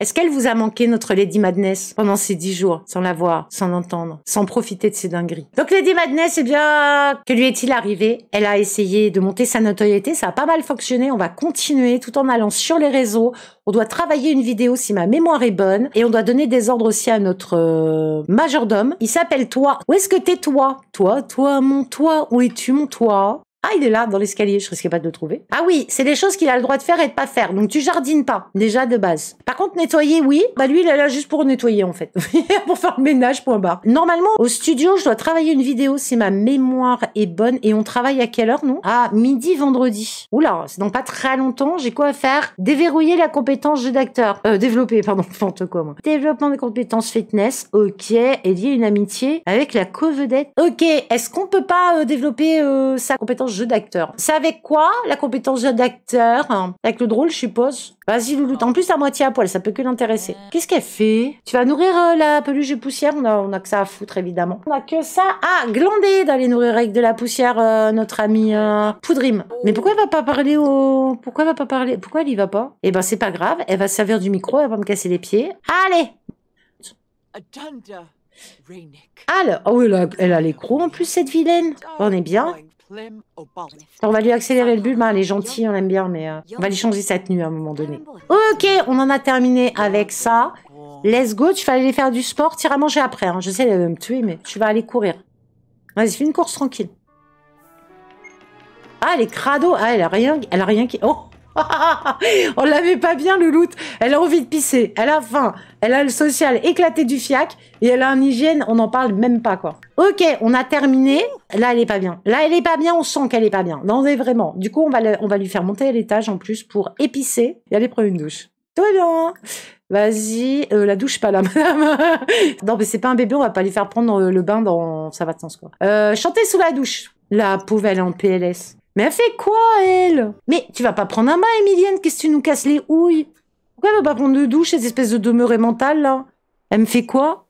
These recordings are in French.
Est-ce qu'elle vous a manqué, notre Lady Madness, pendant ces dix jours, sans la voir, sans l'entendre, sans profiter de ses dingueries Donc Lady Madness, eh bien, que lui est-il arrivé Elle a essayé de monter sa notoriété, ça a pas mal fonctionné, on va continuer tout en allant sur les réseaux, on doit travailler une vidéo si ma mémoire est bonne, et on doit donner des ordres aussi à notre euh, majordome. Il s'appelle Toi. Où est-ce que t'es toi Toi, toi, mon toi, où es-tu mon toi ah, il est là, dans l'escalier, je risquais pas de le trouver. Ah oui, c'est des choses qu'il a le droit de faire et de pas faire. Donc tu jardines pas, déjà de base. Par contre, nettoyer, oui. Bah lui, il est là juste pour nettoyer, en fait. pour faire le ménage, point barre. Normalement, au studio, je dois travailler une vidéo si ma mémoire est bonne. Et on travaille à quelle heure, non À ah, midi vendredi. Oula, c'est donc pas très longtemps. J'ai quoi à faire Déverrouiller la compétence jeu d'acteur. Euh, développer, pardon, n'importe quoi, moi. Développement des compétences fitness, ok. Et lier une amitié avec la co-vedette. Ok, est-ce qu'on peut pas euh, développer euh, sa compétence jeu d'acteur. C'est avec quoi la compétence jeu d'acteur hein, Avec le drôle, je suppose. Vas-y, Louloute. En plus, à moitié à poil, ça peut que l'intéresser. Qu'est-ce qu'elle fait Tu vas nourrir euh, la peluche de poussière on a, que ça à foutre, évidemment. On a que ça à glander d'aller nourrir avec de la poussière euh, notre amie euh, Poudrime. Mais pourquoi elle va pas parler au... Pourquoi elle va pas parler Pourquoi elle y va pas Eh ben, c'est pas grave. Elle va servir du micro, elle va me casser les pieds. Allez alors, oh, elle a, l'écrou, en plus, cette vilaine. On est bien. On va lui accélérer le but, elle est gentille, on aime bien, mais euh, on va lui changer sa tenue à un moment donné. Ok, on en a terminé avec ça. Let's go, tu vas aller faire du sport, t'iras manger après. Hein. Je sais, elle euh, va me tuer, mais tu vas aller courir. Vas-y, fais une course tranquille. Ah, elle est crado. Ah, elle a rien, elle a rien qui... Oh On l'avait pas bien, le Elle a envie de pisser, elle a faim, elle a le social éclaté du fiac et elle a un hygiène, on n'en parle même pas, quoi. Ok, on a terminé. Là, elle est pas bien. Là, elle est pas bien, on sent qu'elle est pas bien. Non, mais vraiment. Du coup, on va, on va lui faire monter à l'étage en plus pour épicer et aller prendre une douche. Tout va bien. Vas-y, euh, la douche pas là, madame. non, mais c'est pas un bébé, on va pas lui faire prendre euh, le bain dans... Ça va de sens, quoi. Euh, chanter sous la douche. La pauvre, elle est en PLS. Mais elle fait quoi, elle Mais tu vas pas prendre un bain, Emilienne Qu'est-ce que tu nous casses les houilles Pourquoi elle va pas prendre de douche, cette espèce de demeurée mentale, là Elle me fait quoi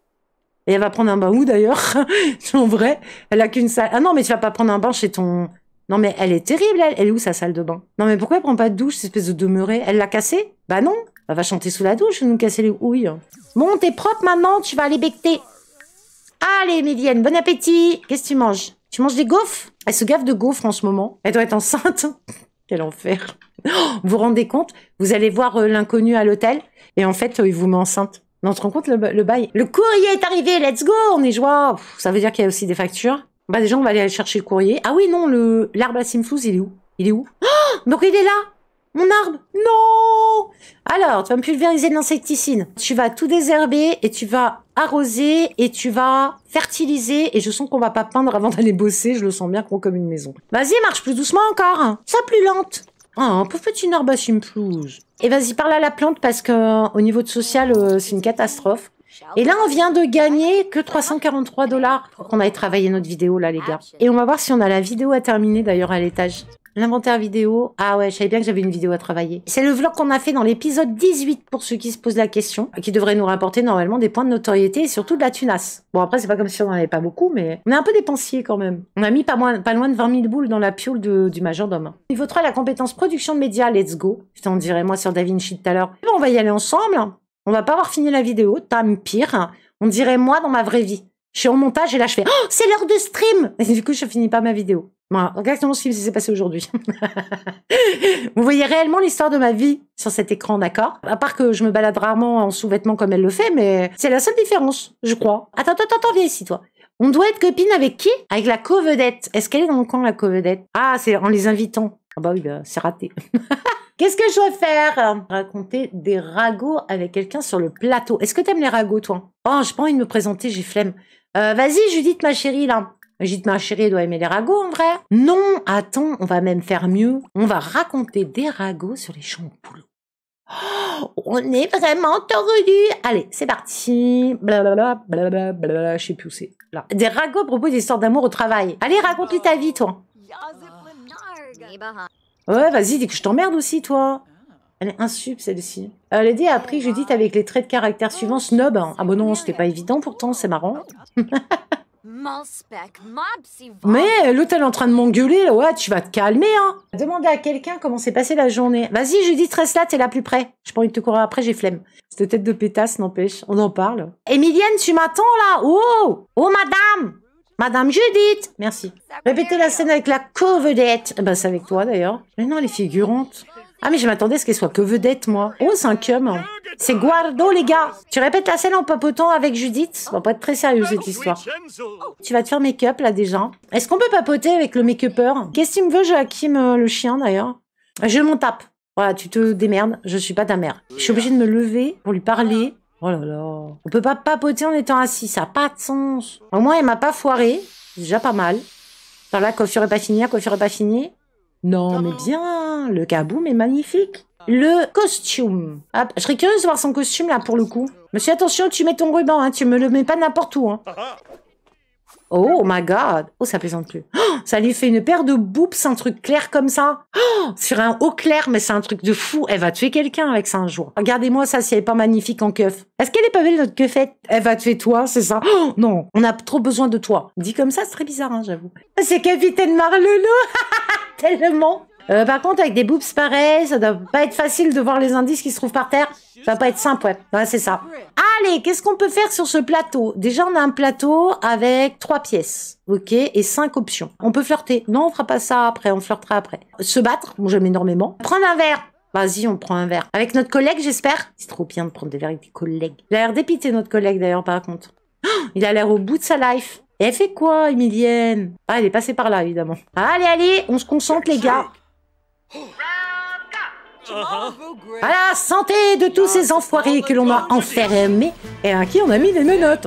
Et elle va prendre un bain où, d'ailleurs En vrai, elle a qu'une salle. Ah non, mais tu vas pas prendre un bain chez ton... Non, mais elle est terrible, elle. Elle est où, sa salle de bain Non, mais pourquoi elle prend pas de douche, cette espèce de demeurée Elle l'a cassée Bah non Elle va chanter sous la douche, nous casser les houilles. Bon, t'es propre maintenant, tu vas aller becter. Allez, Emilienne, bon appétit Qu'est-ce que tu manges tu manges des gaufres Elle se gaffe de gaufres en ce moment. Elle doit être enceinte. Quel enfer. Oh, vous vous rendez compte Vous allez voir euh, l'inconnu à l'hôtel et en fait, euh, il vous met enceinte. Non, tu compte le, bail Le courrier est arrivé, let's go, on est joie. Ça veut dire qu'il y a aussi des factures. Bah déjà, on va aller chercher le courrier. Ah oui, non, le l'arbre à Simfouz, il est où Il est où oh, Donc il est là Mon arbre Non Alors, tu vas me pulvériser de l'insecticide. Tu vas tout désherber et tu vas arroser et tu vas fertiliser. Et je sens qu'on va pas peindre avant d'aller bosser. Je le sens bien gros comme une maison. Vas-y, marche plus doucement encore. Ça plus lente. Oh, un pauvre petit une simplouge Et vas-y, parle à la plante parce que euh, au niveau de social, euh, c'est une catastrophe. Et là, on vient de gagner que 343 dollars pour qu'on aille travaillé notre vidéo, là, les gars. Et on va voir si on a la vidéo à terminer, d'ailleurs, à l'étage. L'inventaire vidéo. Ah ouais, je savais bien que j'avais une vidéo à travailler. C'est le vlog qu'on a fait dans l'épisode 18 pour ceux qui se posent la question, qui devrait nous rapporter normalement des points de notoriété et surtout de la tunasse. Bon, après, c'est pas comme si on en avait pas beaucoup, mais on est un peu dépensier quand même. On a mis pas, loin de 20 000 boules dans la pioule du majordome. Niveau 3, la compétence production de médias. Let's go. Putain, on dirait moi sur Vinci tout à l'heure. Bon, on va y aller ensemble. On va pas avoir fini la vidéo, tam pire. On dirait moi dans ma vraie vie. Je suis en montage et là je fais Oh, c'est l'heure de stream Et du coup, je finis pas ma vidéo exactement ce qui s'est passé aujourd'hui. Vous voyez réellement l'histoire de ma vie sur cet écran, d'accord À part que je me balade rarement en sous-vêtements comme elle le fait, mais c'est la seule différence, je crois. Attends, attends, attends, viens ici, toi. On doit être copine avec qui Avec la co-vedette. Est-ce qu'elle est dans le camp, la co-vedette Ah, c'est en les invitant. Ah bah oui, bah, c'est raté. Qu'est-ce que je dois faire Raconter des ragots avec quelqu'un sur le plateau. Est-ce que t'aimes les ragots, toi Oh, j'ai pas envie de me présenter, j'ai flemme. Euh, vas-y, Judith, ma chérie, là. Mais j'ai ma chérie, doit aimer les ragots en vrai. Non, attends, on va même faire mieux. On va raconter des ragots sur les champs de boulot. Oh, on est vraiment tordu. Allez, c'est parti. Blablabla, blablabla, blablabla, je sais plus où c'est. Là. Des ragots proposent des histoires d'amour au travail. Allez, raconte-lui ta vie, toi. Ouais, vas-y, dis que je t'emmerde aussi, toi. Elle est insup, celle-ci. Elle a dit appris Judith avec les traits de caractère suivants snob. Hein. Ah bon, bah non, c'était pas évident pourtant, c'est marrant. Mais euh, l'autre, elle est en train de m'engueuler. Ouais, tu vas te calmer, hein. Demandez à quelqu'un comment s'est passée la journée. Vas-y, Judith, reste là, t'es la plus près. Je pas envie de te courir après, j'ai flemme. Cette tête de pétasse, n'empêche. On en parle. Émilienne, tu m'attends, là. Oh Oh, madame Madame Judith Merci. Répétez la scène avec la courvedette. Eh bah, ben, c'est avec toi, d'ailleurs. Mais non, elle est ah, mais je m'attendais à ce qu'elle soit que vedette, moi. Oh, cinquième. C'est Guardo, les gars. Tu répètes la scène en papotant avec Judith. On va pas être très sérieux, cette histoire. Tu vas te faire make-up, là, déjà. Est-ce qu'on peut papoter avec le make-upper Qu'est-ce qu'il me veut, Joachim, euh, le chien, d'ailleurs Je m'en tape. Voilà, tu te démerdes. Je suis pas ta mère. Je suis obligée de me lever pour lui parler. Oh là là. On peut pas papoter en étant assis. Ça n'a pas de sens. Au moins, elle m'a pas foiré. Déjà pas mal. Alors là, coiffure est pas finie, coiffure est pas fini. Non, ah. mais bien, le kaboom est magnifique. Le costume. Ah, je serais curieuse de voir son costume là pour le coup. Monsieur, attention, tu mets ton ruban, hein, tu me le mets pas n'importe où. Hein. Ah, ah. Oh my god. Oh, ça plaisante plus. Oh, ça lui fait une paire de boobs, un truc clair comme ça. Oh, sur un haut clair, mais c'est un truc de fou. Elle va tuer quelqu'un avec ça un jour. Regardez-moi ça si elle est pas magnifique en keuf. Est-ce qu'elle est pas belle notre keufette? Elle va tuer toi, c'est ça. Oh, non. On a trop besoin de toi. Dit comme ça, c'est très bizarre, hein, j'avoue. C'est Capitaine Marlelo. Tellement. Euh, par contre, avec des boobs pareils, ça doit pas être facile de voir les indices qui se trouvent par terre. Ça va pas être simple, ouais. ouais c'est ça. Allez, qu'est-ce qu'on peut faire sur ce plateau Déjà, on a un plateau avec trois pièces, ok, et cinq options. On peut flirter. Non, on fera pas ça après, on flirtera après. Se battre, bon, j'aime énormément. Prendre un verre. Vas-y, on prend un verre. Avec notre collègue, j'espère. C'est trop bien de prendre des verres avec des collègues. Il a l'air dépité, notre collègue, d'ailleurs, par contre. Oh, il a l'air au bout de sa life. Et elle fait quoi, Emilienne Ah, elle est passée par là, évidemment. Allez, allez, on se concentre, les gars. À la santé de tous ces enfoirés que l'on a enfermés et à qui on a mis des menottes.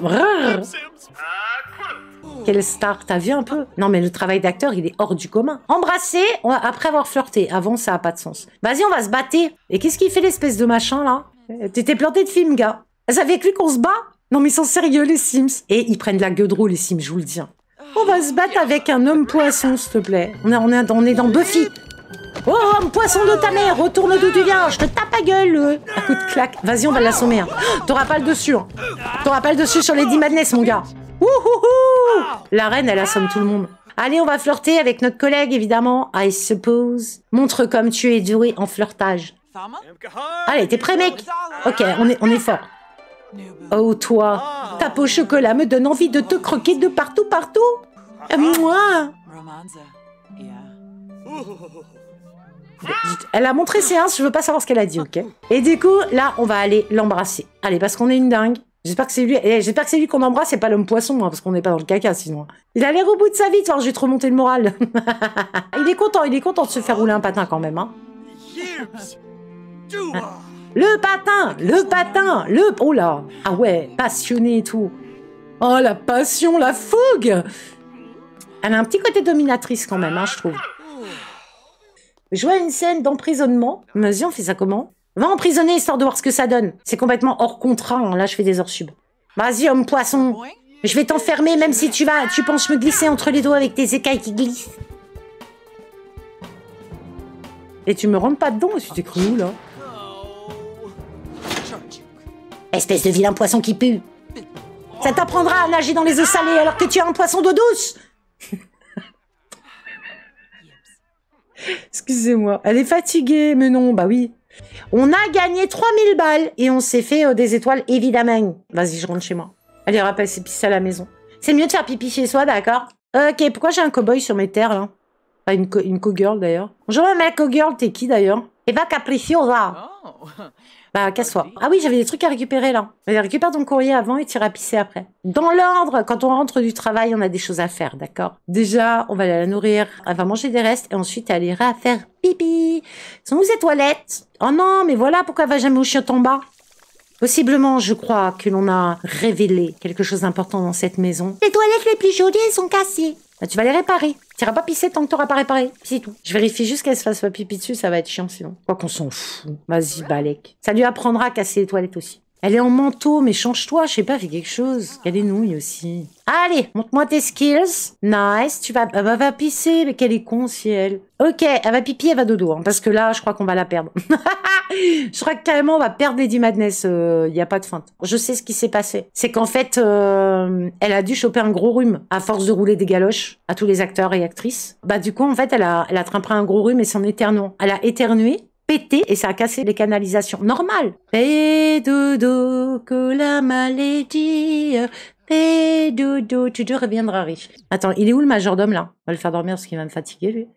Quelle star, t'as vu un peu Non mais le travail d'acteur, il est hors du commun. Embrasser après avoir flirté, avant ça a pas de sens. Vas-y, on va se battre. Et qu'est-ce qu'il fait l'espèce de machin là euh, T'étais planté de film, gars. C'est avec lui qu'on se bat Non mais ils sont sérieux les Sims. Et ils prennent la gueule les Sims, je vous le dis. Hein. On va se battre avec un homme poisson, s'il te plaît. on est dans Buffy. Oh, un poisson de ta mère, retourne d'où tu viens, je te tape à gueule. Un coup de claque. Vas-y, on va l'assommer. Hein. T'auras pas le dessus. Hein. T'auras pas le dessus sur les 10 madness, mon gars. Wouhouhou La reine, elle assomme tout le monde. Allez, on va flirter avec notre collègue, évidemment. I suppose. Montre comme tu es doué en flirtage. Allez, t'es prêt, mec Ok, on est, on est fort. Oh, toi, ta peau au chocolat me donne envie de te croquer de partout, partout. Moi elle a montré ses je veux pas savoir ce qu'elle a dit, ok Et du coup, là, on va aller l'embrasser. Allez, parce qu'on est une dingue. J'espère que c'est lui, eh, j'espère que c'est lui qu'on embrasse et pas l'homme poisson, hein, parce qu'on n'est pas dans le caca sinon. Hein. Il a l'air au bout de sa vie, toi, j'ai trop monté le moral. il est content, il est content de se faire rouler un patin quand même, hein. Le patin, le patin, le... Oh là Ah ouais, passionné et tout. Oh, la passion, la fougue Elle a un petit côté dominatrice quand même, hein, je trouve. Je vois une scène d'emprisonnement. Vas-y, on fait ça comment Va emprisonner histoire de voir ce que ça donne. C'est complètement hors contrat. Hein. Là, je fais des hors sub. Vas-y, homme poisson. Je vais t'enfermer même si tu vas, tu penses me glisser entre les doigts avec tes écailles qui glissent. Et tu me rentres pas dedans, tu t'es cru là Espèce de vilain poisson qui pue. Ça t'apprendra à nager dans les eaux salées alors que tu es un poisson d'eau douce. Excusez-moi. Elle est fatiguée, mais non, bah oui. On a gagné 3000 balles et on s'est fait euh, des étoiles, évidemment. Vas-y, je rentre chez moi. Elle ira passer pisser à la maison. C'est mieux de faire pipi chez soi, d'accord Ok, pourquoi j'ai un cowboy sur mes terres, là Enfin, une, cow une girl d'ailleurs. Bonjour, ma cow girl t'es qui, d'ailleurs Eva Capriciosa. Oh. Bah, ah oui, j'avais des trucs à récupérer là. Mais récupère ton courrier avant et tu iras pisser après. Dans l'ordre, quand on rentre du travail, on a des choses à faire, d'accord Déjà, on va aller la nourrir, elle va manger des restes et ensuite elle ira faire pipi. Sont nous ses toilettes Oh non, mais voilà pourquoi elle va jamais au chiot en bas. Possiblement, je crois que l'on a révélé quelque chose d'important dans cette maison. Les toilettes les plus jolies sont cassées. Bah, tu vas les réparer. T'iras pas pisser tant que t'auras pas réparé. C'est tout. Je vérifie juste qu'elle se fasse pas pipi dessus, ça va être chiant sinon. Quoi qu'on s'en fout. Vas-y, Balek. Ça lui apprendra à casser les toilettes aussi. Elle est en manteau, mais change-toi, je sais pas, fais quelque chose. Elle est nouille aussi. Allez, montre-moi tes skills. Nice, tu vas, elle va, pisser, mais quelle est con si elle. Ok, elle va pipi, elle va dodo, hein, parce que là, je crois qu'on va la perdre. je crois que carrément, on va perdre Lady Madness, il euh, y n'y a pas de feinte. Je sais ce qui s'est passé. C'est qu'en fait, euh, elle a dû choper un gros rhume, à force de rouler des galoches à tous les acteurs et actrices. Bah du coup, en fait, elle a, elle a trimpé un gros rhume et s'en éternuant. Elle a éternué, pété et ça a cassé les canalisations. Normal. Pédodo, que la maladie. Pédodo, tu te reviendras riche. Attends, il est où le majordome là On va le faire dormir parce qu'il va me fatiguer lui.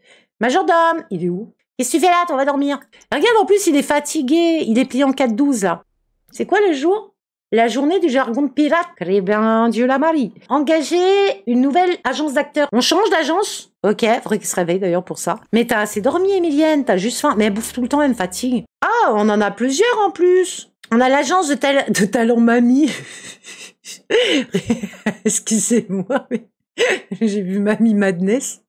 Majordome, il est où Qu'est-ce que tu fais là On va dormir. Regarde, en plus, il est fatigué. Il est plié en 4-12 là. C'est quoi le jour la journée du jargon de pirate. Eh bien, Dieu la marie. Engager une nouvelle agence d'acteurs. On change d'agence Ok, faudrait qu'il se réveille d'ailleurs pour ça. Mais t'as assez dormi, Emilienne, t'as juste faim. Mais elle bouffe tout le temps, elle me fatigue. Ah, on en a plusieurs en plus. On a l'agence de, de talent mamie. Excusez-moi, mais J'ai vu Mamie Madness.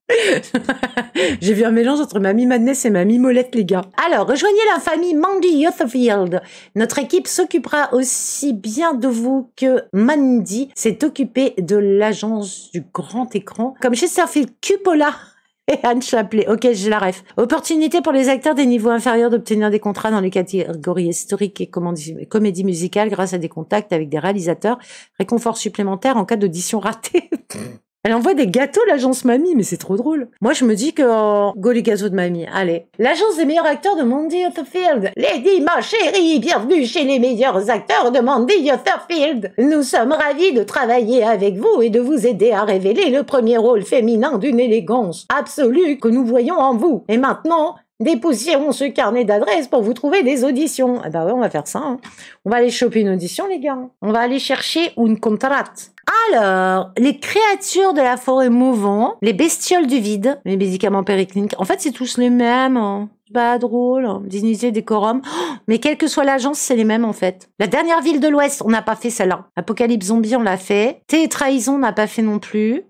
J'ai vu un mélange entre Mamie Madness et Mamie Molette, les gars. Alors, rejoignez la famille Mandy Youthfield. Notre équipe s'occupera aussi bien de vous que Mandy s'est occupée de l'agence du grand écran, comme chez Starfield Cupola et Anne Chaplet. Ok, j'ai la ref. Opportunité pour les acteurs des niveaux inférieurs d'obtenir des contrats dans les catégories historiques et comédie musicale grâce à des contacts avec des réalisateurs. Réconfort supplémentaire en cas d'audition ratée. Mmh. Elle envoie des gâteaux, l'agence Mamie, mais c'est trop drôle. Moi, je me dis que oh, go les gâteaux de Mamie. Allez, l'agence des meilleurs acteurs de the field Lady, ma chérie, bienvenue chez les meilleurs acteurs de the field Nous sommes ravis de travailler avec vous et de vous aider à révéler le premier rôle féminin d'une élégance absolue que nous voyons en vous. Et maintenant, dépoussiérons ce carnet d'adresses pour vous trouver des auditions. Eh ben ouais, on va faire ça. Hein. On va aller choper une audition, les gars. On va aller chercher une contrate. Alors, les créatures de la forêt mouvant, les bestioles du vide, les médicaments péricliniques, en fait, c'est tous les mêmes. Hein. Pas drôle, hein. dignité, décorum. Oh, mais quelle que soit l'agence, c'est les mêmes en fait. La dernière ville de l'Ouest, on n'a pas fait celle-là. Apocalypse zombie, on l'a fait. trahison, on n'a pas fait non plus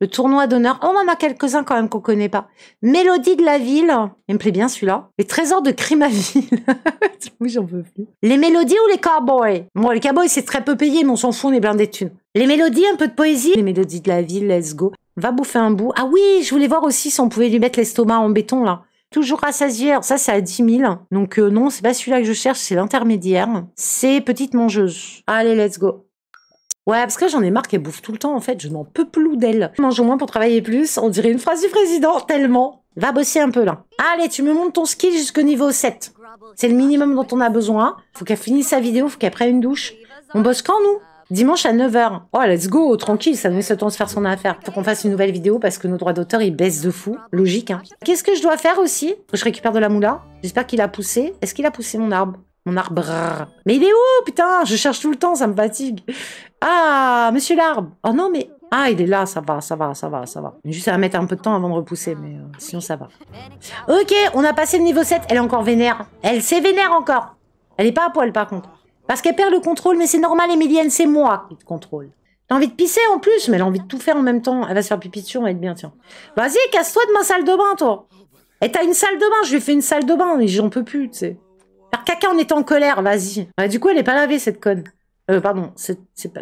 le tournoi d'honneur. Oh, on en a quelques-uns quand même qu'on connaît pas. Mélodie de la ville, il me plaît bien celui-là. Les trésors de Crimaville. oui, j'en veux plus. Les mélodies ou les cowboys Moi, les cowboys, c'est très peu payé, mais on s'en fout, on est blindé de thunes. Les mélodies, un peu de poésie. Les mélodies de la ville, let's go. Va bouffer un bout. Ah oui, je voulais voir aussi si on pouvait lui mettre l'estomac en béton, là. Toujours rassasié. Alors ça, c'est à 10 000. Donc euh, non, c'est pas celui-là que je cherche, c'est l'intermédiaire. C'est petite mangeuse. Allez, let's go. Ouais, parce que j'en ai marre qu'elle bouffe tout le temps, en fait. Je n'en peux plus d'elle. au moins pour travailler plus. On dirait une phrase du président, tellement. Va bosser un peu, là. Allez, tu me montres ton skill jusqu'au niveau 7. C'est le minimum dont on a besoin. Faut qu'elle finisse sa vidéo, faut qu'elle prenne une douche. On bosse quand, nous Dimanche à 9h. Oh, let's go, tranquille, ça nous laisse le temps de faire son affaire. Faut qu'on fasse une nouvelle vidéo parce que nos droits d'auteur, ils baissent de fou. Logique, hein. Qu'est-ce que je dois faire aussi Je récupère de la moula. J'espère qu'il a poussé. Est-ce qu'il a poussé mon arbre mon arbre. Mais il est où, putain Je cherche tout le temps, ça me fatigue. Ah, monsieur l'arbre. Oh non, mais... Ah, il est là, ça va, ça va, ça va, ça va. Juste à mettre un peu de temps avant de repousser, mais euh, sinon ça va. Ok, on a passé le niveau 7. Elle est encore vénère. Elle s'est vénère encore. Elle est pas à poil, par contre. Parce qu'elle perd le contrôle, mais c'est normal, Emilienne, c'est moi qui te contrôle. T'as envie de pisser en plus, mais elle a envie de tout faire en même temps. Elle va se faire pipi dessus, on va être bien, tiens. Vas-y, casse-toi de ma salle de bain, toi. Et eh, t'as une salle de bain, je lui ai une salle de bain, mais j'en peux plus, tu sais. Faire caca en est en colère, vas-y. du coup, elle est pas lavée, cette conne. Euh, pardon, c'est,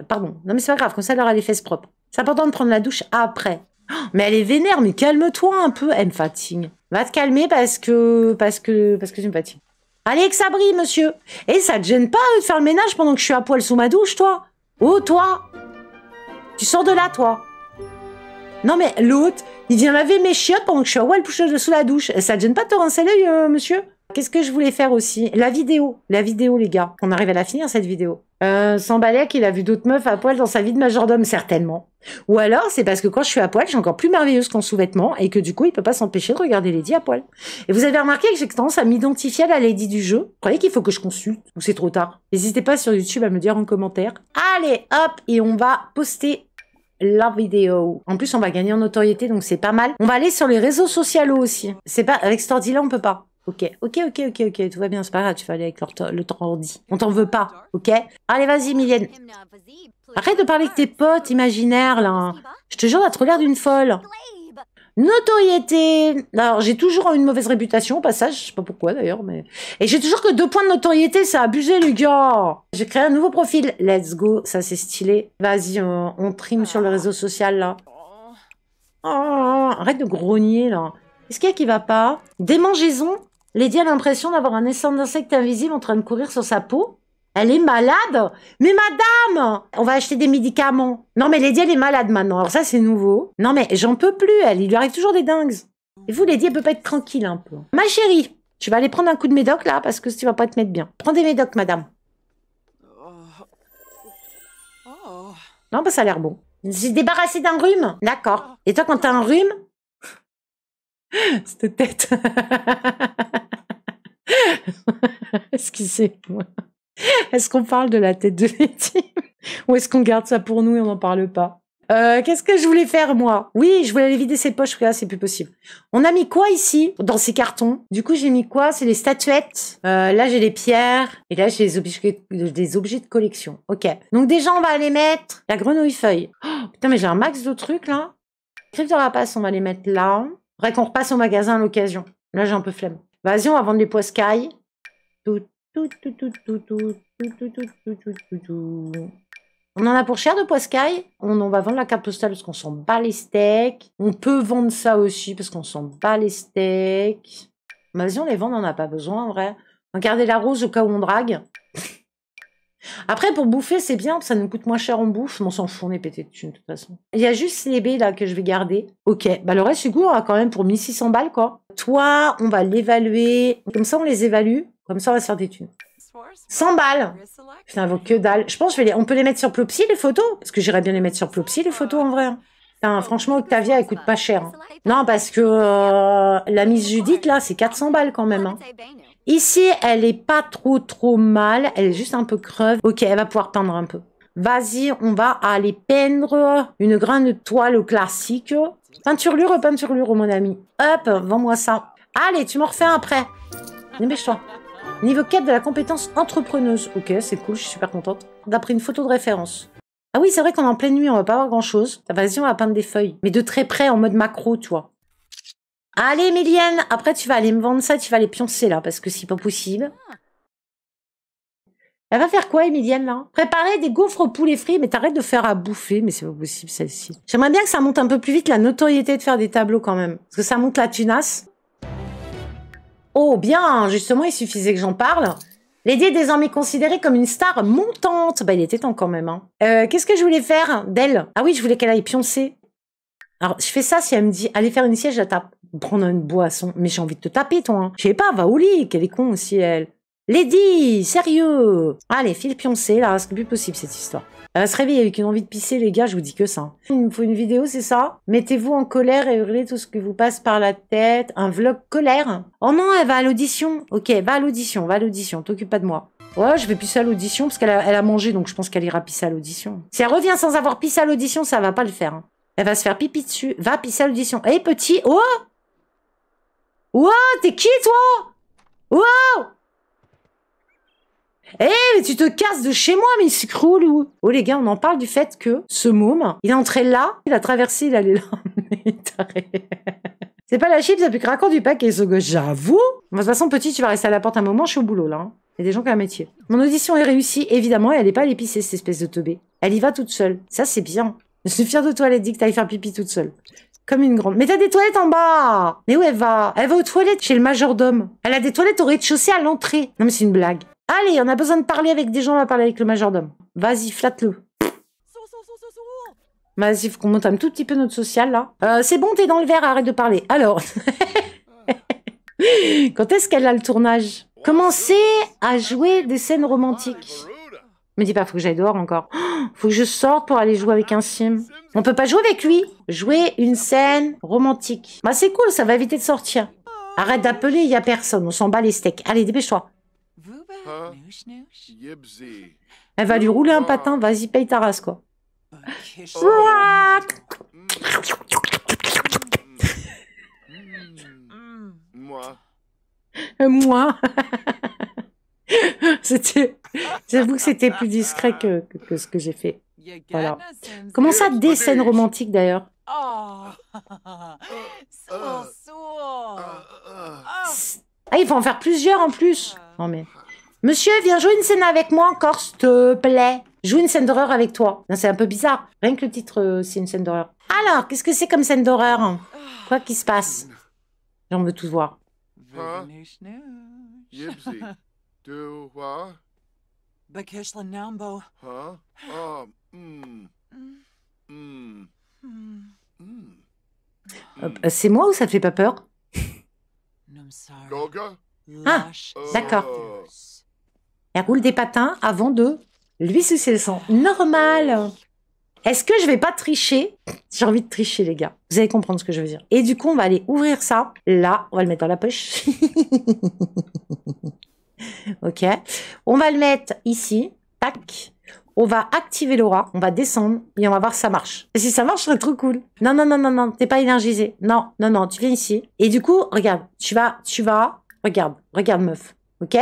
pardon. Non, mais c'est pas grave, comme ça, elle aura les fesses propres. C'est important de prendre la douche après. Oh, mais elle est vénère, mais calme-toi un peu. Elle me fatigue. Va te calmer parce que, parce que, parce que tu me fatigues. Allez, que ça brille, monsieur. Et ça te gêne pas euh, de faire le ménage pendant que je suis à poil sous ma douche, toi Oh, toi Tu sors de là, toi Non, mais l'autre, il vient laver mes chiottes pendant que je suis à poil sous la douche. Ça te gêne pas de te rincer l'œil, euh, monsieur Qu'est-ce que je voulais faire aussi La vidéo. La vidéo, les gars. On arrive à la finir, cette vidéo. Euh, sans qu'il a vu d'autres meufs à poil dans sa vie de majordome, certainement. Ou alors, c'est parce que quand je suis à poil, j'ai encore plus merveilleuse qu'en sous-vêtements et que du coup, il peut pas s'empêcher de regarder Lady à poil. Et vous avez remarqué que j'ai tendance à m'identifier à la Lady du jeu. Vous croyez qu'il faut que je consulte ou c'est trop tard N'hésitez pas sur YouTube à me dire en commentaire. Allez, hop, et on va poster la vidéo. En plus, on va gagner en notoriété, donc c'est pas mal. On va aller sur les réseaux sociaux aussi. C'est pas avec on peut pas. Ok, ok, ok, ok, ok, tout va bien, c'est pas grave, tu vas aller avec leur le temps ordi. On t'en veut pas, ok Allez, vas-y, Mylène. Arrête de parler avec tes potes imaginaires, là. Je te jure, t'as trop l'air d'une folle. Notoriété. Alors, j'ai toujours une mauvaise réputation, au passage, je sais pas pourquoi d'ailleurs, mais... Et j'ai toujours que deux points de notoriété, a abusé, les gars J'ai créé un nouveau profil. Let's go, ça c'est stylé. Vas-y, on, prime sur le réseau social, là. Oh, arrête de grogner, là. Qu'est-ce qu'il y a qui va pas Démangeaison Lady a l'impression d'avoir un essaim d'insectes invisible en train de courir sur sa peau. Elle est malade Mais madame On va acheter des médicaments. Non mais Lady, elle est malade maintenant. Alors ça, c'est nouveau. Non mais j'en peux plus, elle. Il lui arrive toujours des dingues. Et vous, Lady, elle peut pas être tranquille un peu. Ma chérie, tu vas aller prendre un coup de médoc là, parce que tu vas pas te mettre bien. Prends des médocs, madame. Oh. Non, bah ça a l'air bon. J'ai débarrassé d'un rhume D'accord. Et toi, quand t'as un rhume, cette tête. Excusez-moi. Est-ce qu'on parle de la tête de victime ou est-ce qu'on garde ça pour nous et on n'en parle pas euh, Qu'est-ce que je voulais faire moi Oui, je voulais aller vider ses poches, là c'est plus possible. On a mis quoi ici dans ces cartons Du coup j'ai mis quoi C'est les statuettes. Euh, là j'ai les pierres et là j'ai des objets de collection. Ok. Donc déjà on va aller mettre la grenouille feuille. Oh, putain mais j'ai un max de trucs là. de rapace, on va les mettre là. Faudrait qu'on repasse au magasin à l'occasion. Là, j'ai un peu flemme. Vas-y, on va vendre les poiscailles. On en a pour cher de poiscailles. On, on va vendre la carte postale parce qu'on s'en bat les steaks. On peut vendre ça aussi parce qu'on s'en bat les steaks. Vas-y, on les vend, on n'en a pas besoin en vrai. On garder la rose au cas où on drague. Après, pour bouffer, c'est bien, ça nous coûte moins cher en bouffe, mais on s'en fout, on est pété de thunes de toute façon. Il y a juste les baies là que je vais garder. Ok, bah le reste, du coup, on quand même pour 1600 balles quoi. Toi, on va l'évaluer. Comme ça, on les évalue. Comme ça, on va se faire des thunes. 100 balles Putain, vaut que dalle. Je pense on peut les mettre sur Plopsy, les photos Parce que j'irais bien les mettre sur Plopsy, les photos, en vrai. Hein. franchement, Octavia, elle coûte pas cher. Hein. Non, parce que euh, la Miss Judith, là, c'est 400 balles quand même. Hein. Ici, elle est pas trop trop mal, elle est juste un peu creuve. Ok, elle va pouvoir peindre un peu. Vas-y, on va aller peindre une grande toile classique. Peinture peinture lure, mon ami. Hop, vends-moi ça. Allez, tu m'en refais un après. Dépêche-toi. Niveau 4 de la compétence entrepreneuse. Ok, c'est cool, je suis super contente. D'après une photo de référence. Ah oui, c'est vrai qu'on est en pleine nuit, on va pas voir grand-chose. Vas-y, on va peindre des feuilles. Mais de très près, en mode macro, tu vois. Allez, Emilienne, après tu vas aller me vendre ça, tu vas aller pioncer là, parce que c'est pas possible. Elle va faire quoi, Emilienne, là Préparer des gaufres au poulet frit, mais t'arrêtes de faire à bouffer, mais c'est pas possible, celle-ci. J'aimerais bien que ça monte un peu plus vite la notoriété de faire des tableaux, quand même. Parce que ça monte la tunasse. Oh, bien Justement, il suffisait que j'en parle. Lady est désormais considérée comme une star montante. Bah, il était temps, quand même. Hein. Euh, qu'est-ce que je voulais faire d'elle Ah oui, je voulais qu'elle aille pioncer. Alors, je fais ça si elle me dit « Allez faire une siège, je la tape » prendre une boisson. Mais j'ai envie de te taper, toi. Hein. Je sais pas, va au lit, qu'elle est con aussi, elle. Lady, sérieux Allez, file pioncer, là, c'est plus possible cette histoire. Elle va se réveiller avec une envie de pisser, les gars, je vous dis que ça. Hein. Il me faut une vidéo, c'est ça Mettez-vous en colère et hurlez tout ce qui vous passe par la tête. Un vlog colère. Oh non, elle va à l'audition. Ok, va à l'audition, va à l'audition, t'occupe pas de moi. Ouais, je vais pisser à l'audition parce qu'elle a, mangé, donc je pense qu'elle ira pisser à l'audition. Si elle revient sans avoir pissé à l'audition, ça va pas le faire. Hein. Elle va se faire pipi dessus. Va pisser à l'audition. Hé, eh, petit Oh Wow, t'es qui toi Wow eh, mais tu te casses de chez moi, mais c'est ou Oh les gars, on en parle du fait que ce môme, il est entré là, il a traversé, il allait là. c'est pas la chip, ça plus craquant du paquet, ce gosse. J'avoue. De toute façon, petit, tu vas rester à la porte un moment, je suis au boulot là. Hein. Il y a des gens qui ont un métier. Mon audition est réussie, évidemment, et elle n'est pas à l'épicer, cette espèce de teubé. Elle y va toute seule. Ça, c'est bien. Je suis fière de toi, dit que t'ailles faire pipi toute seule. Comme une grande. Mais t'as des toilettes en bas Mais où elle va Elle va aux toilettes chez le majordome. Elle a des toilettes au rez-de-chaussée à l'entrée. Non mais c'est une blague. Allez, on a besoin de parler avec des gens, on va parler avec le majordome. Vas-y, flatte-le. Vas-y, faut qu'on monte un tout petit peu notre social, là. Euh, c'est bon, t'es dans le verre, arrête de parler. Alors... Quand est-ce qu'elle a le tournage Commencez à jouer des scènes romantiques. Me dis pas, faut que j'aille dehors encore. faut que je sorte pour aller jouer avec un sim. On peut pas jouer avec lui. Jouer une scène romantique. Bah c'est cool, ça va éviter de sortir. Arrête d'appeler, il y a personne. On s'en bat les steaks. Allez, dépêche-toi. Ah, Elle va lui rouler un patin. Vas-y, paye ta race, quoi. Moi. Moi. Mm. Mm. c'était, j'avoue que c'était plus discret que, ce que j'ai fait. Voilà. Comment ça, des scènes romantiques d'ailleurs oh. euh, Ah, il faut en faire plusieurs en plus. Euh. Non mais. Monsieur, viens jouer une scène avec moi encore, s'il te plaît. Joue une scène d'horreur avec toi. C'est un peu bizarre. Rien que le titre, euh, c'est une scène d'horreur. Alors, qu'est-ce que c'est comme scène d'horreur Quoi qui se passe J'en veux tout voir. Do oh, mm. Mm. Euh, euh, C'est moi ou ça te fait pas peur Ah, d'accord. Elle roule des patins avant de lui soucier le sang. Normal Est-ce que je vais pas tricher J'ai envie de tricher, les gars. Vous allez comprendre ce que je veux dire. Et du coup, on va aller ouvrir ça. Là, on va le mettre dans la poche. ok On va le mettre ici. Tac. On va activer l'aura. On va descendre et on va voir si ça marche. Et si ça marche, ce serait trop cool. Non, non, non, non, non. T'es pas énergisé. Non, non, non. Tu viens ici. Et du coup, regarde. Tu vas, tu vas. Regarde, regarde, meuf. Ok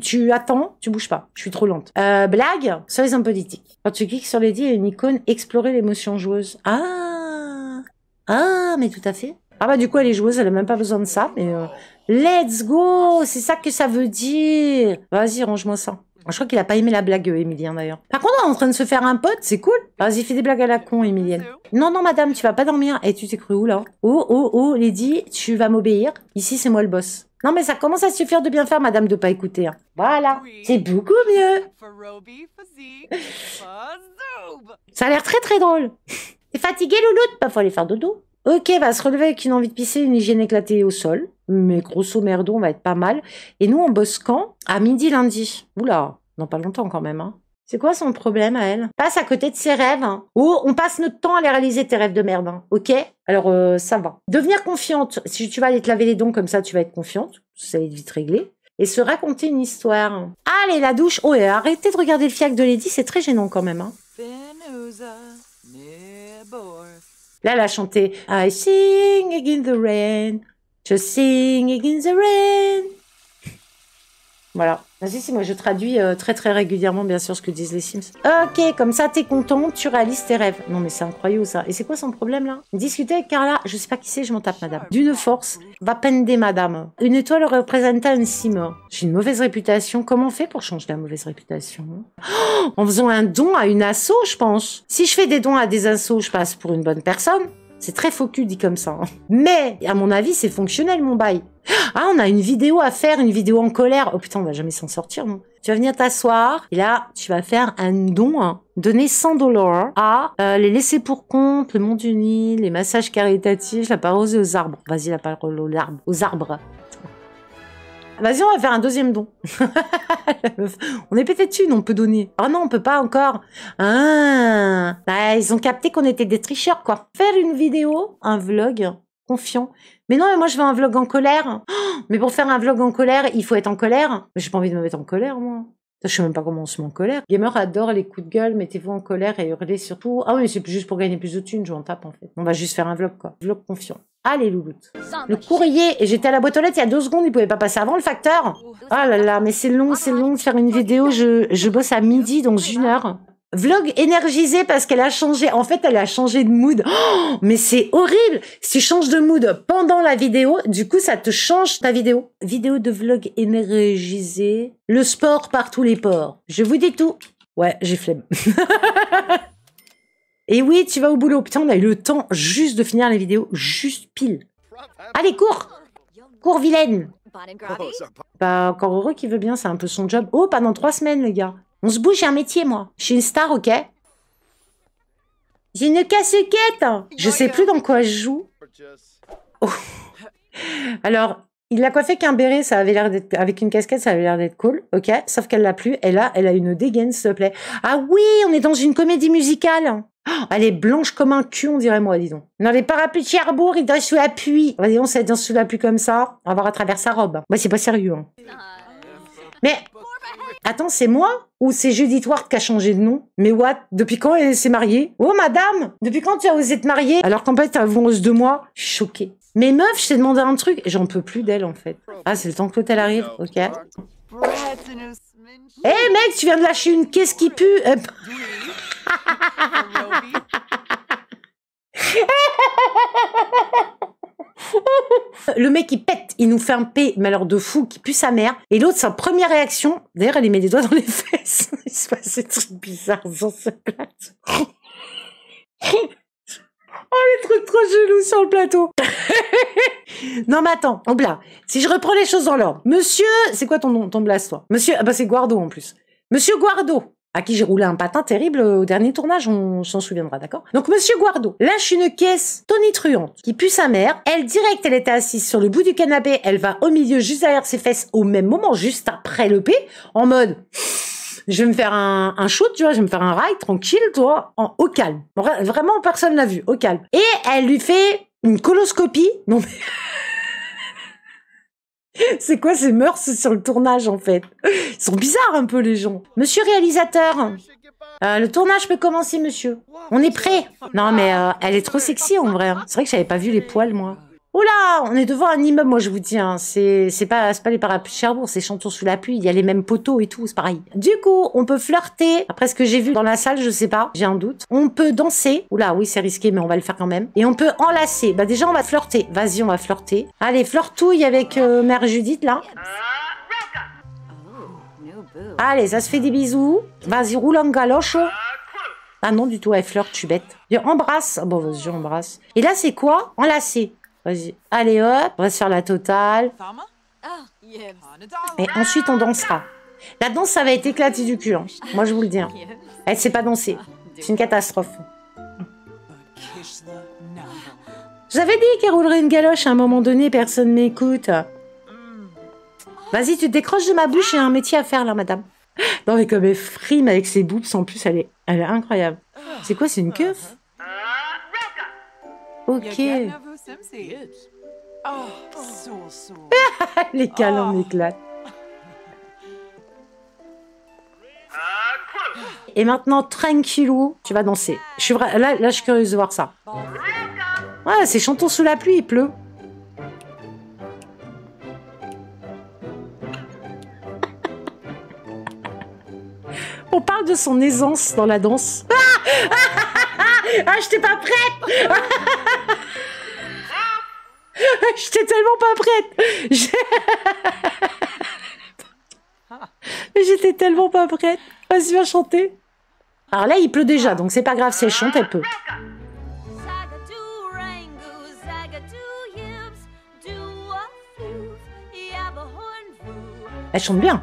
tu, attends, tu bouges pas. Je suis trop lente. Euh, blague sur les hommes politiques. Quand tu cliques sur les dits, il y a une icône explorer l'émotion joueuse. Ah Ah, mais tout à fait. Ah bah du coup, elle est joueuse, elle a même pas besoin de ça, mais... Euh, let's go C'est ça que ça veut dire Vas-y, range-moi ça. Je crois qu'il a pas aimé la blague, Emilien, euh, hein, d'ailleurs. Par contre, on est en train de se faire un pote, c'est cool. Vas-y, fais des blagues à la con, Emilienne. Non, non, madame, tu vas pas dormir. Et eh, tu t'es cru où, là Oh, oh, oh, Lady, tu vas m'obéir. Ici, c'est moi le boss. Non, mais ça commence à suffire de bien faire, madame, de pas écouter. Hein. Voilà, c'est beaucoup mieux. Ça a l'air très, très drôle. T'es fatiguée, louloute bah, faut aller faire dodo. Ok, va se relever avec une envie de pisser, une hygiène éclatée au sol. Mais grosso merdo, on va être pas mal. Et nous, on bosse quand À midi lundi. Oula, non pas longtemps quand même. Hein. C'est quoi son problème à elle Passe à côté de ses rêves. Oh, on passe notre temps à les réaliser tes rêves de merde. Hein. Ok Alors euh, ça va. Devenir confiante. Si tu vas aller te laver les dents comme ça, tu vas être confiante. Ça va être vite réglé. Et se raconter une histoire. Allez, la douche. Oh, et arrêtez de regarder le fiac de Lady, c'est très gênant quand même. Là, elle a chanté I sing again the rain. Just sing again the rain. Voilà. Ah, si, si, moi je traduis euh, très très régulièrement, bien sûr, ce que disent les Sims. Ok, comme ça t'es contente, tu réalises tes rêves. Non, mais c'est incroyable ça. Et c'est quoi son problème là Discuter avec Carla, je sais pas qui c'est, je m'en tape, madame. D'une force, va pender madame. Une étoile représente un Sim. J'ai une mauvaise réputation. Comment on fait pour changer la mauvaise réputation oh, En faisant un don à une asso, je pense. Si je fais des dons à des assos, je passe pour une bonne personne. C'est très focus dit comme ça. Hein. Mais, à mon avis, c'est fonctionnel mon bail. Ah, on a une vidéo à faire, une vidéo en colère. Oh putain, on va jamais s'en sortir, non Tu vas venir t'asseoir, et là, tu vas faire un don, hein. donner 100 dollars à euh, les laisser pour compte, le monde uni, les massages caritatifs, la parole aux arbres. Vas-y, la parole aux arbres. Aux arbres. Vas-y, on va faire un deuxième don. on est pété être thunes, on peut donner. Ah non, on peut pas encore. Ah, bah, ils ont capté qu'on était des tricheurs, quoi. Faire une vidéo, un vlog, confiant. Mais non, moi, je veux un vlog en colère. mais pour faire un vlog en colère, il faut être en colère. Mais j'ai pas envie de me mettre en colère, moi. Je sais même pas comment on se met en colère. Gamer adore les coups de gueule, mettez-vous en colère et hurlez surtout. Ah oui, mais c'est juste pour gagner plus de thunes, je m'en tape en fait. On va juste faire un vlog quoi. Vlog confiant. Allez, louloute. Le courrier. j'étais à la boîte aux lettres il y a deux secondes, il pouvait pas passer avant le facteur. Oh là là, mais c'est long, c'est ah, long de faire une vidéo. Je, je bosse à midi, donc une heure. Vlog énergisé parce qu'elle a changé. En fait, elle a changé de mood. Oh, mais c'est horrible. Si tu changes de mood pendant la vidéo, du coup, ça te change ta vidéo. Vidéo de vlog énergisé. Le sport par tous les ports. Je vous dis tout. Ouais, j'ai flemme. Et oui, tu vas au boulot. Putain, on a eu le temps juste de finir les vidéos. juste pile. Allez, cours Cours, vilaine Bah, encore heureux qu'il veut bien, c'est un peu son job. Oh, pendant trois semaines, les gars. On se bouge, j'ai un métier, moi. Je suis une star, ok J'ai une casquette. quête Je sais plus dans quoi je joue. Oh. Alors, il l'a coiffé qu'un béret, ça avait l'air d'être avec une casquette, ça avait l'air d'être cool, ok. Sauf qu'elle l'a plus, et là, elle a une dégaine, s'il te plaît. Ah oui, on est dans une comédie musicale. Oh, elle est blanche comme un cul, on dirait moi, disons. donc. Non, les parapluies de Cherbourg, ils sous la pluie. Vas-y, on s'est sous la pluie comme ça. On va voir à travers sa robe. Moi, bah, c'est pas sérieux. Hein. Mais Attends, c'est moi Ou c'est Judith Ward qui a changé de nom Mais what Depuis quand elle s'est mariée Oh madame Depuis quand tu as osé te marier Alors qu'en fait, avant de moi, je choquée. Mais meuf, je t'ai demandé un truc. J'en peux plus d'elle en fait. Ah, c'est le temps que l'hôtel arrive, ok. Hé eh, mec, tu viens de lâcher une caisse qui pue euh, Le mec, il pète, il nous fait un P, malheur de fou, qui pue sa mère. Et l'autre, sa première réaction, d'ailleurs, elle lui met des doigts dans les fesses. Il se passe des trucs bizarres dans ce plateau. Oh, les trucs trop jaloux sur le plateau. non, mais attends, on là. Si je reprends les choses dans l'ordre. Monsieur, c'est quoi ton nom, ton toi Monsieur, ah bah c'est Guardo en plus. Monsieur Guardo, à qui j'ai roulé un patin terrible euh, au dernier tournage, on s'en souviendra, d'accord Donc Monsieur Guardo lâche une caisse tonitruante qui pue sa mère. Elle, direct, elle était assise sur le bout du canapé, elle va au milieu, juste derrière ses fesses, au même moment, juste après le P, en mode... Je vais me faire un, shoot, tu vois, je vais me faire un ride tranquille, toi, en, au calme. Vraiment, personne l'a vu, au calme. Et elle lui fait une coloscopie. Non mais... C'est quoi ces mœurs sur le tournage en fait Ils sont bizarres un peu les gens. Monsieur réalisateur, euh, le tournage peut commencer monsieur. On est prêt. Non mais euh, elle est trop sexy en vrai. Hein. C'est vrai que j'avais pas vu les poils moi. Oula, oh on est devant un immeuble, moi je vous dis, hein. c'est pas, pas les parapluies de Cherbourg, c'est Chantons sous la pluie, il y a les mêmes poteaux et tout, c'est pareil. Du coup, on peut flirter, après ce que j'ai vu dans la salle, je sais pas, j'ai un doute. On peut danser, oula oui c'est risqué mais on va le faire quand même. Et on peut enlacer, bah déjà on va flirter, vas-y on va flirter. Allez, flirtouille avec euh, Mère Judith là. Allez, ça se fait des bisous. Vas-y, roule en galoche. Ah non du tout, elle flirte, je suis bête. embrasse, bon vas-y embrasse. Et là c'est quoi Enlacer. Vas-y. Allez hop, on va se faire la totale. Ah, ah, Et ensuite on dansera. La danse, ça va être éclatée du cul. Hein. Moi, je vous le dis. Hein. Elle sait pas danser. Ah, c'est une catastrophe. J'avais dit qu'elle roulerait une galoche à un moment donné, personne m'écoute. Mm. Vas-y, tu te décroches de ma bouche, j'ai un métier à faire là, madame. Non, mais comme elle frime avec ses boobs, en plus, elle est, elle est incroyable. C'est quoi, c'est une keuf Ok. Oh, Les câlins oh. Ah, Et maintenant, tranquillou, tu vas danser. Je suis là, là, je suis curieuse de voir ça. Ouais, c'est chantons sous la pluie, il pleut. On parle de son aisance dans la danse. Ah, ah je t'ai pas prête J'étais tellement pas prête. J'étais tellement pas prête. Vas-y, viens chanter. Alors là, il pleut déjà, donc c'est pas grave si elle chante, elle peut. Elle chante bien.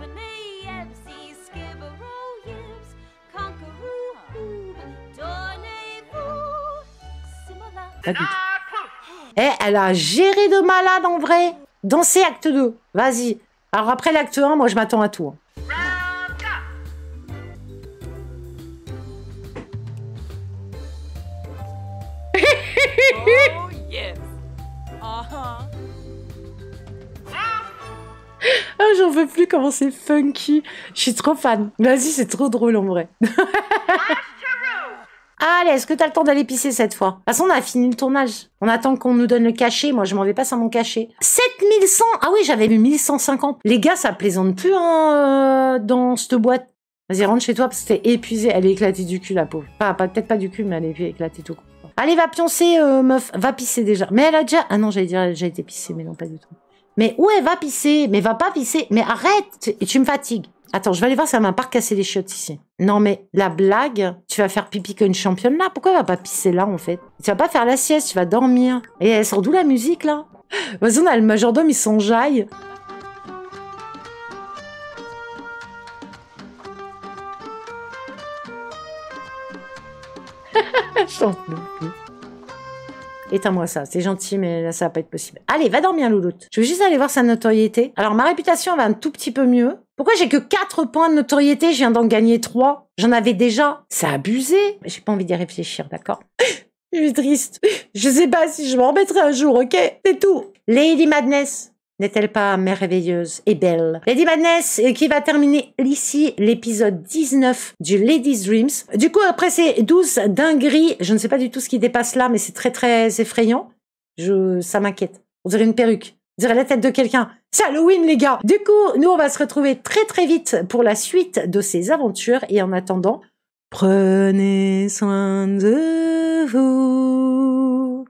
Eh, elle a géré de malade en vrai. Danser acte 2. Vas-y. Alors après l'acte 1, moi je m'attends à tout. Hein. Oh, uh-huh. ah, j'en veux plus comment c'est funky. Je suis trop fan. Vas-y, c'est trop drôle en vrai. Allez, est-ce que t'as le temps d'aller pisser cette fois De toute façon, on a fini le tournage. On attend qu'on nous donne le cachet. Moi, je m'en vais pas sans mon cachet. 7100 Ah oui, j'avais vu 1150. Les gars, ça plaisante plus hein, euh, dans cette boîte. Vas-y, rentre chez toi parce que t'es épuisée. Elle est éclatée du cul, la pauvre. Enfin, peut-être pas du cul, mais elle est éclatée tout court. Allez, va pioncer, euh, meuf. Va pisser déjà. Mais elle a déjà... Ah non, j'allais dire, elle a déjà été pissée, mais non, pas du tout. Mais ouais, va pisser. Mais va pas pisser. Mais arrête. tu me fatigues. Attends, je vais aller voir si elle m'a pas cassé les chiottes ici. Non mais la blague, tu vas faire pipi une championne là Pourquoi elle va pas pisser là en fait Tu vas pas faire la sieste, tu vas dormir. Et elle sort d'où la musique là Vas-y, on a le majordome, ils s'enjaille. Je Éteins-moi ça, c'est gentil, mais là, ça va pas être possible. Allez, va dormir, louloute. Je veux juste aller voir sa notoriété. Alors, ma réputation va un tout petit peu mieux. Pourquoi j'ai que 4 points de notoriété, je viens d'en gagner 3 J'en avais déjà. C'est abusé. J'ai pas envie d'y réfléchir, d'accord Je suis triste. Je sais pas si je m'en remettrai un jour, ok C'est tout. Lady Madness, n'est-elle pas merveilleuse et belle Lady Madness euh, qui va terminer ici l'épisode 19 du Lady's Dreams. Du coup, après ces 12 dingueries, je ne sais pas du tout ce qui dépasse là, mais c'est très très effrayant. Je, ça m'inquiète. On dirait une perruque. On dirait la tête de quelqu'un. C'est Halloween, les gars. Du coup, nous, on va se retrouver très très vite pour la suite de ces aventures. Et en attendant, prenez soin de vous.